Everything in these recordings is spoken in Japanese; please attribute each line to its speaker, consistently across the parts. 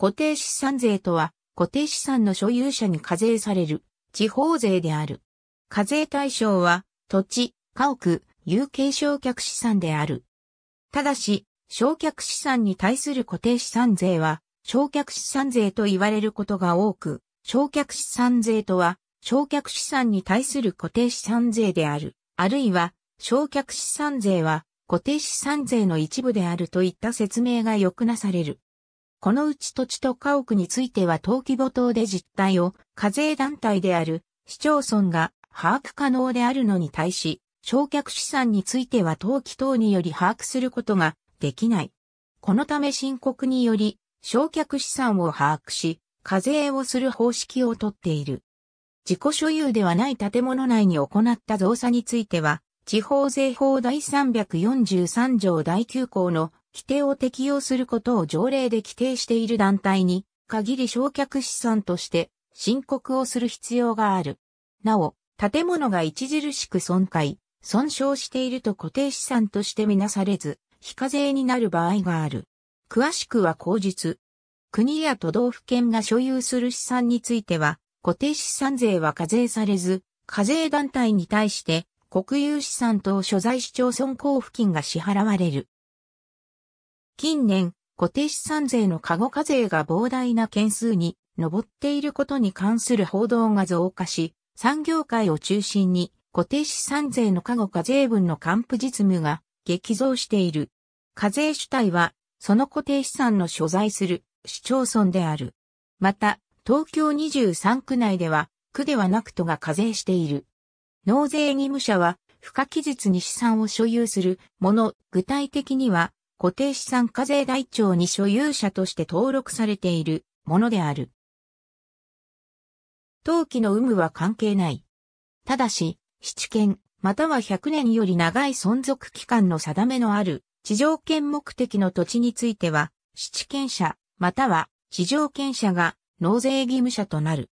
Speaker 1: 固定資産税とは、固定資産の所有者に課税される地方税である。課税対象は、土地、家屋、有形償却資産である。ただし、償却資産に対する固定資産税は、償却資産税と言われることが多く、償却資産税とは、償却資産に対する固定資産税である。あるいは、償却資産税は、固定資産税の一部であるといった説明がよくなされる。このうち土地と家屋については登記簿等で実態を課税団体である市町村が把握可能であるのに対し、焼却資産については登記等により把握することができない。このため申告により、焼却資産を把握し、課税をする方式をとっている。自己所有ではない建物内に行った造作については、地方税法第343条第9項の規定を適用することを条例で規定している団体に、限り焼却資産として申告をする必要がある。なお、建物が著しく損壊、損傷していると固定資産としてみなされず、非課税になる場合がある。詳しくは口述。国や都道府県が所有する資産については、固定資産税は課税されず、課税団体に対して、国有資産等所在市町村交付金が支払われる。近年、固定資産税の過護課税が膨大な件数に上っていることに関する報道が増加し、産業界を中心に固定資産税の過護課税分の還付実務が激増している。課税主体は、その固定資産の所在する市町村である。また、東京23区内では、区ではなく都が課税している。納税義務者は、付加期日に資産を所有するもの、具体的には、固定資産課税台帳に所有者として登録されているものである。登記の有無は関係ない。ただし、七権または100年より長い存続期間の定めのある、地上権目的の土地については、七権者、または、地上権者が、納税義務者となる。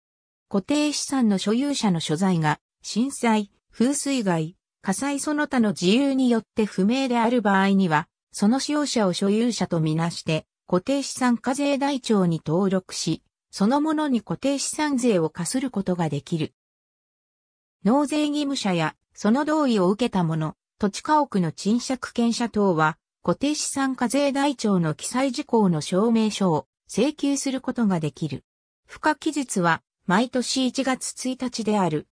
Speaker 1: 固定資産の所有者の所在が、震災、風水害、火災その他の自由によって不明である場合には、その使用者を所有者とみなして、固定資産課税台帳に登録し、そのものに固定資産税を課することができる。納税義務者や、その同意を受けた者、土地家屋の賃借権者等は、固定資産課税台帳の記載事項の証明書を請求することができる。付加期日は、毎年1月1日である。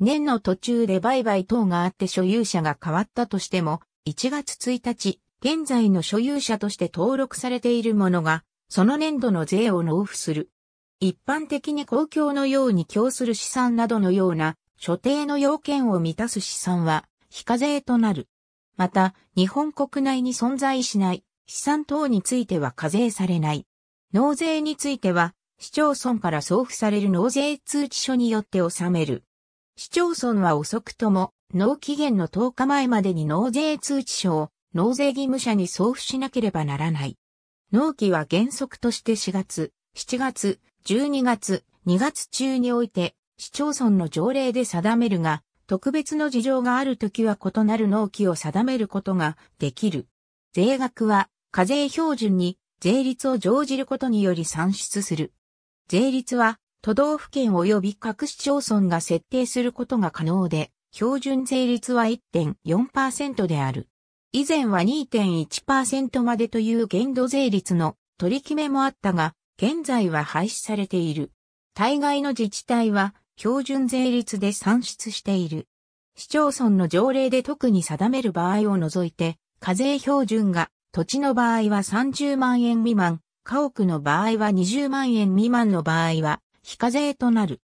Speaker 1: 年の途中で売買等があって所有者が変わったとしても、1月1日、現在の所有者として登録されているものが、その年度の税を納付する。一般的に公共のように供する資産などのような所定の要件を満たす資産は非課税となる。また、日本国内に存在しない資産等については課税されない。納税については、市町村から送付される納税通知書によって納める。市町村は遅くとも、納期限の10日前までに納税通知書を納税義務者に送付しなければならない。納期は原則として4月、7月、12月、2月中において、市町村の条例で定めるが、特別の事情があるときは異なる納期を定めることができる。税額は、課税標準に税率を乗じることにより算出する。税率は、都道府県及び各市町村が設定することが可能で、標準税率は1.4%である。以前は2.1%までという限度税率の取り決めもあったが、現在は廃止されている。大概の自治体は標準税率で算出している。市町村の条例で特に定める場合を除いて、課税標準が土地の場合は30万円未満、家屋の場合は20万円未満の場合は非課税となる。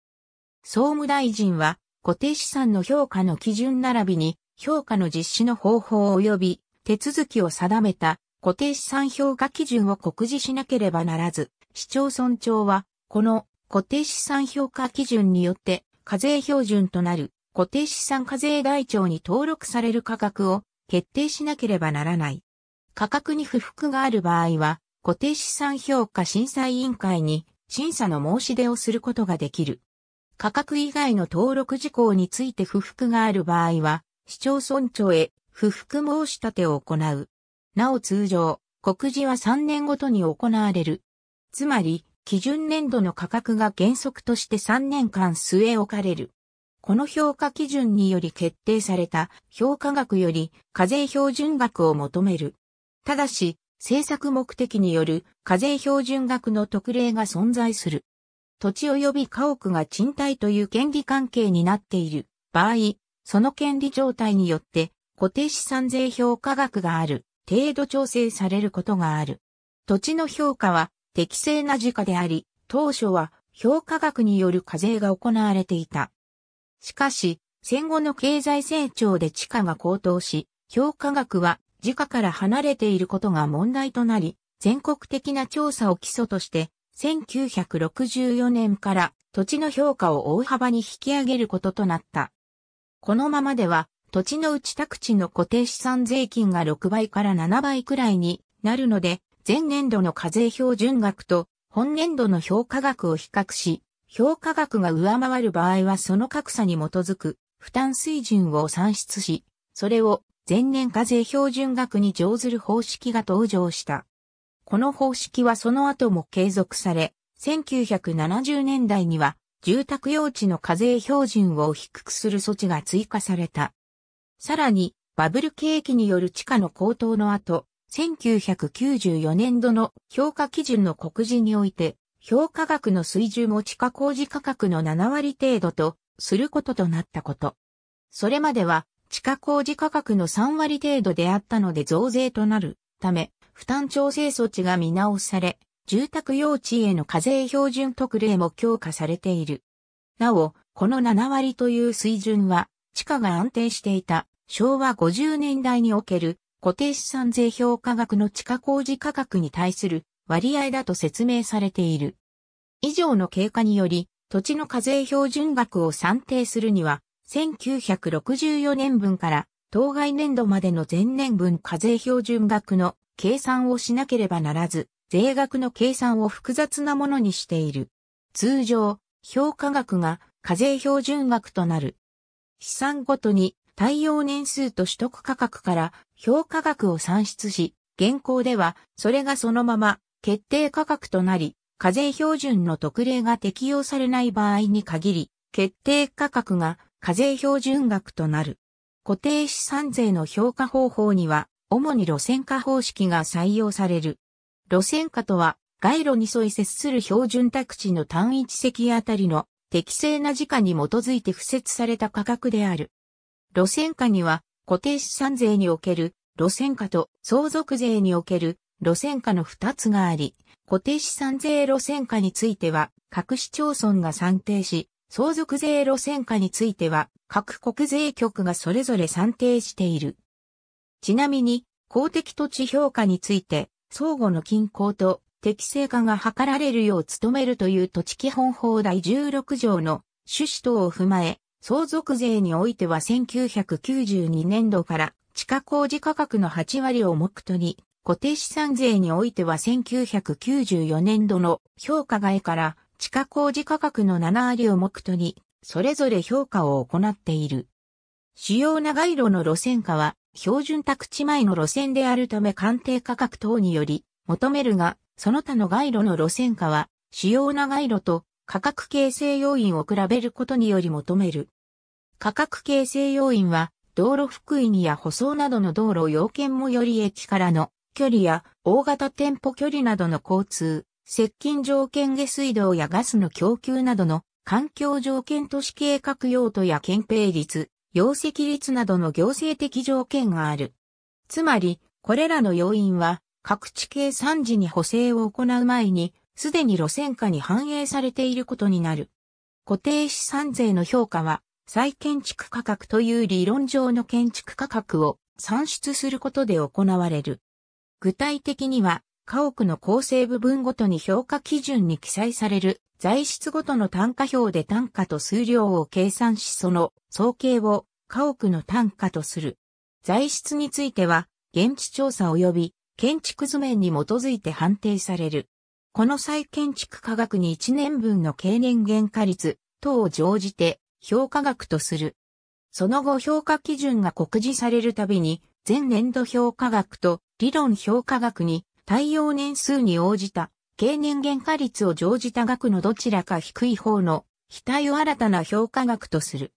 Speaker 1: 総務大臣は固定資産の評価の基準並びに評価の実施の方法及び手続きを定めた固定資産評価基準を告示しなければならず、市町村長は、この固定資産評価基準によって課税標準となる固定資産課税台帳に登録される価格を決定しなければならない。価格に不服がある場合は、固定資産評価審査委員会に審査の申し出をすることができる。価格以外の登録事項について不服がある場合は、市町村長へ不服申し立てを行う。なお通常、告示は3年ごとに行われる。つまり、基準年度の価格が原則として3年間据え置かれる。この評価基準により決定された評価額より課税標準額を求める。ただし、政策目的による課税標準額の特例が存在する。土地及び家屋が賃貸という権利関係になっている場合、その権利状態によって固定資産税評価額がある程度調整されることがある。土地の評価は適正な時価であり、当初は評価額による課税が行われていた。しかし、戦後の経済成長で地価が高騰し、評価額は時価から離れていることが問題となり、全国的な調査を基礎として、1964年から土地の評価を大幅に引き上げることとなった。このままでは、土地の内宅地の固定資産税金が6倍から7倍くらいになるので、前年度の課税標準額と本年度の評価額を比較し、評価額が上回る場合はその格差に基づく負担水準を算出し、それを前年課税標準額に乗ずる方式が登場した。この方式はその後も継続され、1970年代には住宅用地の課税標準を低くする措置が追加された。さらに、バブル景気による地価の高騰の後、1994年度の評価基準の告示において、評価額の水準も地価工事価格の7割程度とすることとなったこと。それまでは、地価工事価格の3割程度であったので増税となるため、負担調整措置が見直され、住宅用地への課税標準特例も強化されている。なお、この7割という水準は、地価が安定していた昭和50年代における固定資産税評価額の地価工事価格に対する割合だと説明されている。以上の経過により、土地の課税標準額を算定するには、1964年分から当該年度までの前年分課税標準額の計算をしなければならず、税額の計算を複雑なものにしている。通常、評価額が課税標準額となる。資産ごとに対応年数と取得価格から評価額を算出し、現行ではそれがそのまま決定価格となり、課税標準の特例が適用されない場合に限り、決定価格が課税標準額となる。固定資産税の評価方法には、主に路線化方式が採用される。路線価とは、街路に沿い接する標準宅地の単一席あたりの適正な時価に基づいて付設された価格である。路線価には、固定資産税における路線価と相続税における路線価の2つがあり、固定資産税路線価については、各市町村が算定し、相続税路線価については、各国税局がそれぞれ算定している。ちなみに、公的土地評価について、相互の均衡と適正化が図られるよう努めるという土地基本法第16条の趣旨等を踏まえ、相続税においては1992年度から地下工事価格の8割を目途に、固定資産税においては1994年度の評価外から地下工事価格の7割を目途に、それぞれ評価を行っている。主要な街路の路線化は標準宅地前の路線であるため鑑定価格等により求めるが、その他の街路の路線価は、主要な街路と価格形成要因を比べることにより求める。価格形成要因は、道路福井にや舗装などの道路要件もより駅からの距離や大型店舗距離などの交通、接近条件下水道やガスの供給などの環境条件都市計画用途や憲兵率、容積率などの行政的条件がある。つまり、これらの要因は、各地形3時に補正を行う前に、すでに路線化に反映されていることになる。固定資産税の評価は、再建築価格という理論上の建築価格を算出することで行われる。具体的には、家屋の構成部分ごとに評価基準に記載される材質ごとの単価表で単価と数量を計算しその総計を家屋の単価とする。材質については現地調査及び建築図面に基づいて判定される。この再建築価格に1年分の経年減価率等を乗じて評価額とする。その後評価基準が告示されるたびに前年度評価額と理論評価額に耐用年数に応じた、経年減価率を乗じた額のどちらか低い方の、非対を新たな評価額とする。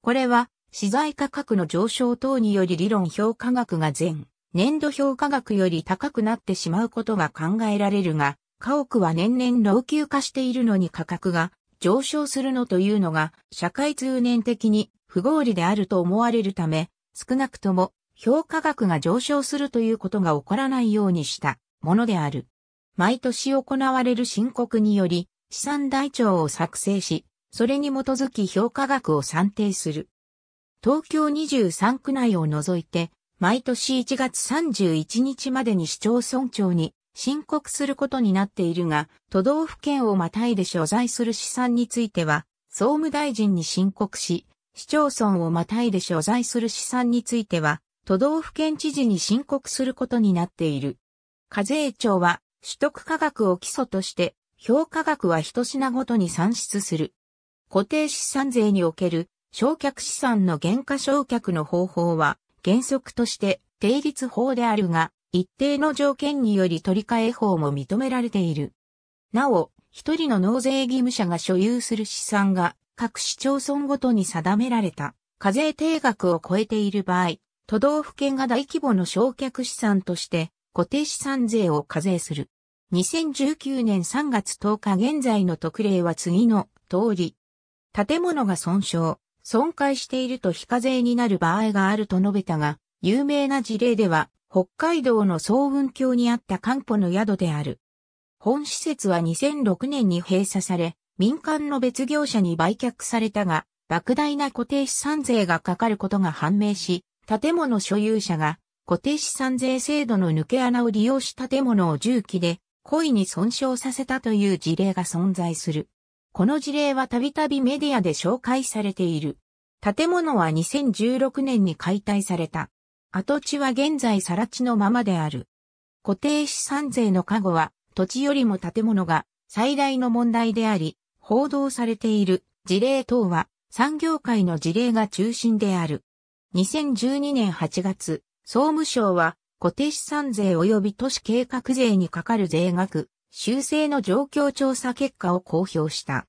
Speaker 1: これは、資材価格の上昇等により理論評価額が前、年度評価額より高くなってしまうことが考えられるが、家屋は年々老朽化しているのに価格が上昇するのというのが社会通念的に不合理であると思われるため、少なくとも評価額が上昇するということが起こらないようにしたものである。毎年行われる申告により、資産台帳を作成し、それに基づき評価額を算定する。東京23区内を除いて、毎年1月31日までに市町村長に申告することになっているが、都道府県をまたいで所在する資産については、総務大臣に申告し、市町村をまたいで所在する資産については、都道府県知事に申告することになっている。課税庁は取得価額を基礎として、評価額は一品ごとに算出する。固定資産税における焼却資産の減価償却の方法は原則として定律法であるが、一定の条件により取り替え法も認められている。なお、一人の納税義務者が所有する資産が各市町村ごとに定められた課税定額を超えている場合、都道府県が大規模の焼却資産として固定資産税を課税する。2019年3月10日現在の特例は次の通り。建物が損傷、損壊していると非課税になる場合があると述べたが、有名な事例では、北海道の総雲峡にあった漢方の宿である。本施設は2006年に閉鎖され、民間の別業者に売却されたが、莫大な固定資産税がかかることが判明し、建物所有者が固定資産税制度の抜け穴を利用し建物を重機で故意に損傷させたという事例が存在する。この事例はたびたびメディアで紹介されている。建物は2016年に解体された。跡地は現在更地のままである。固定資産税の過護は土地よりも建物が最大の問題であり、報道されている事例等は産業界の事例が中心である。2012年8月、総務省は固定資産税及び都市計画税にかかる税額、修正の状況調査結果を公表した。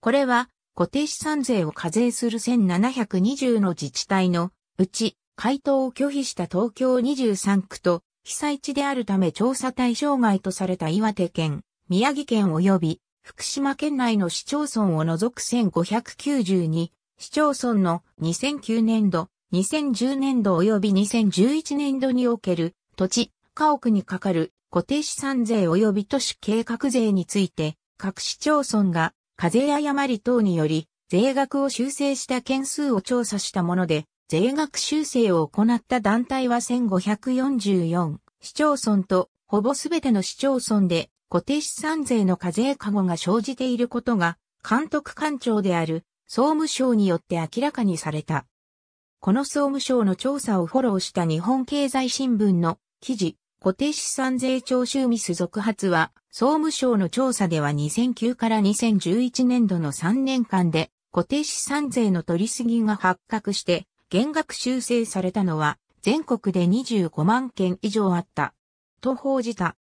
Speaker 1: これは固定資産税を課税する1720の自治体のうち回答を拒否した東京23区と被災地であるため調査対象外とされた岩手県、宮城県及び福島県内の市町村を除く1592市町村の2009年度、2010年度及び2011年度における土地、家屋にかかる固定資産税及び都市計画税について、各市町村が課税誤り等により税額を修正した件数を調査したもので、税額修正を行った団体は1544市町村とほぼすべての市町村で固定資産税の課税過誤が生じていることが監督官庁である総務省によって明らかにされた。この総務省の調査をフォローした日本経済新聞の記事、固定資産税徴収ミス続発は、総務省の調査では2009から2011年度の3年間で固定資産税の取り過ぎが発覚して、減額修正されたのは全国で25万件以上あった。と報じた。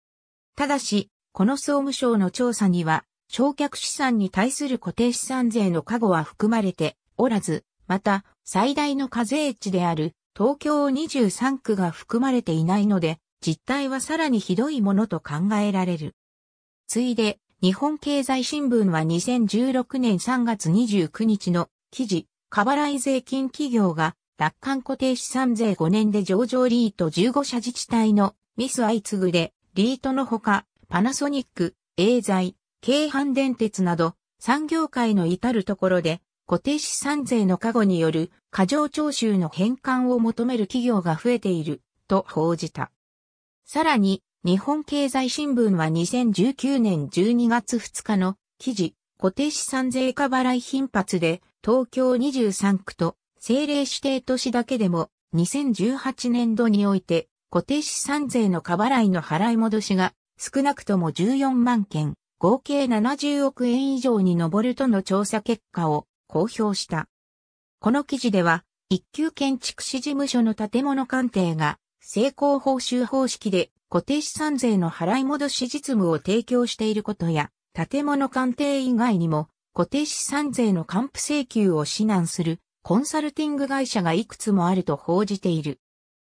Speaker 1: ただし、この総務省の調査には焼却資産に対する固定資産税の加護は含まれておらず、また、最大の課税地である東京23区が含まれていないので、実態はさらにひどいものと考えられる。ついで、日本経済新聞は2016年3月29日の記事、過払い税金企業が、楽観固定資産税5年で上場リート15社自治体のミス相次ぐで、リートのほか、パナソニック、エーザイ、京阪電鉄など、産業界の至るところで、固定資産税の過護による過剰徴収の返還を求める企業が増えている、と報じた。さらに、日本経済新聞は2019年12月2日の記事、固定資産税過払い頻発で、東京23区と政令指定都市だけでも、2018年度において、固定資産税の過払いの払い戻しが少なくとも14万件、合計70億円以上に上るとの調査結果を公表した。この記事では、一級建築士事務所の建物鑑定が、成功報酬方式で固定資産税の払い戻し実務を提供していることや、建物鑑定以外にも、固定資産税の還付請求を指南するコンサルティング会社がいくつもあると報じている。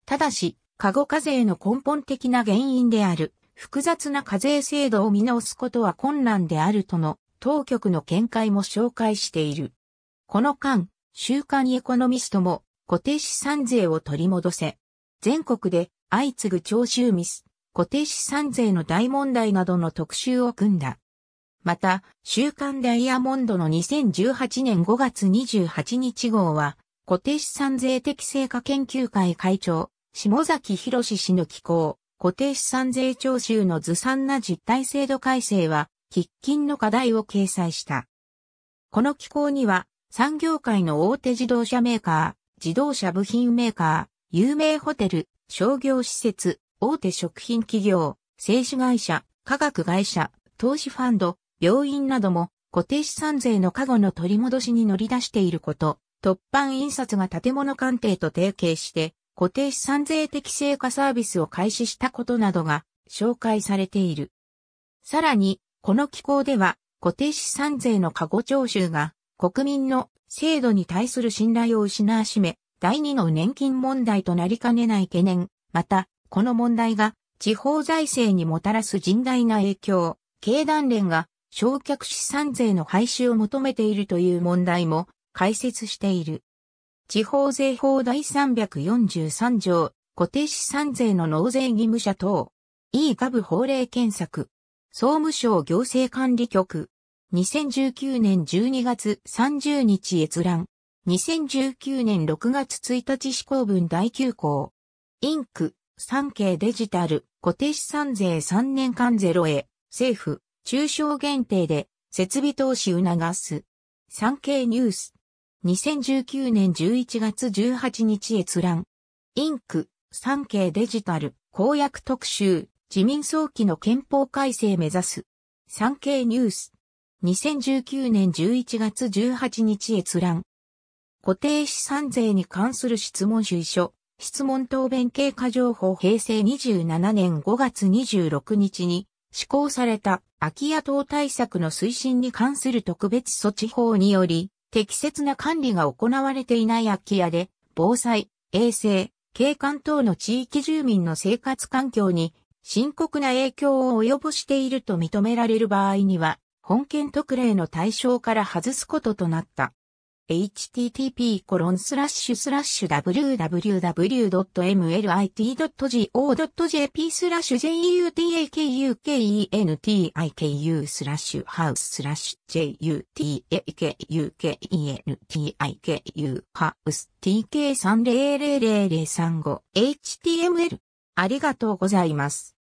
Speaker 1: ただし、過誤課税の根本的な原因である複雑な課税制度を見直すことは困難であるとの当局の見解も紹介している。この間、週刊エコノミストも固定資産税を取り戻せ。全国で相次ぐ徴収ミス、固定資産税の大問題などの特集を組んだ。また、週刊ダイヤモンドの2018年5月28日号は、固定資産税適正化研究会会長、下崎博氏の寄稿、固定資産税徴収のずさんな実態制度改正は、喫緊の課題を掲載した。この機構には、産業界の大手自動車メーカー、自動車部品メーカー、有名ホテル、商業施設、大手食品企業、製紙会社、化学会社、投資ファンド、病院なども固定資産税の過護の取り戻しに乗り出していること、突版印刷が建物鑑定と提携して固定資産税適正化サービスを開始したことなどが紹介されている。さらに、この機構では固定資産税の過誤徴収が国民の制度に対する信頼を失わしめ、第二の年金問題となりかねない懸念、また、この問題が地方財政にもたらす甚大な影響、経団連が焼却資産税の廃止を求めているという問題も解説している。地方税法第343条、固定資産税の納税義務者等、e 株法令検索、総務省行政管理局、2019年12月30日閲覧、2019年6月1日施行分第9項、インク、産経デジタル、固定資産税3年間ゼロへ、政府、中小限定で、設備投資促す。産経ニュース。2019年11月18日閲覧。インク、産経デジタル、公約特集、自民早期の憲法改正目指す。産経ニュース。2019年11月18日閲覧。固定資産税に関する質問主意書、質問答弁経過情報平成27年5月26日に施行された空き家等対策の推進に関する特別措置法により、適切な管理が行われていない空き家で、防災、衛生、景観等の地域住民の生活環境に深刻な影響を及ぼしていると認められる場合には、本件特例の対象から外すこととなった。http://www.mlit.go.jp スラッシュ jutakukentikuku スラッシュハウススラッシュ jutakukentikuku ハウス tk300003 5 html ありがとうございます。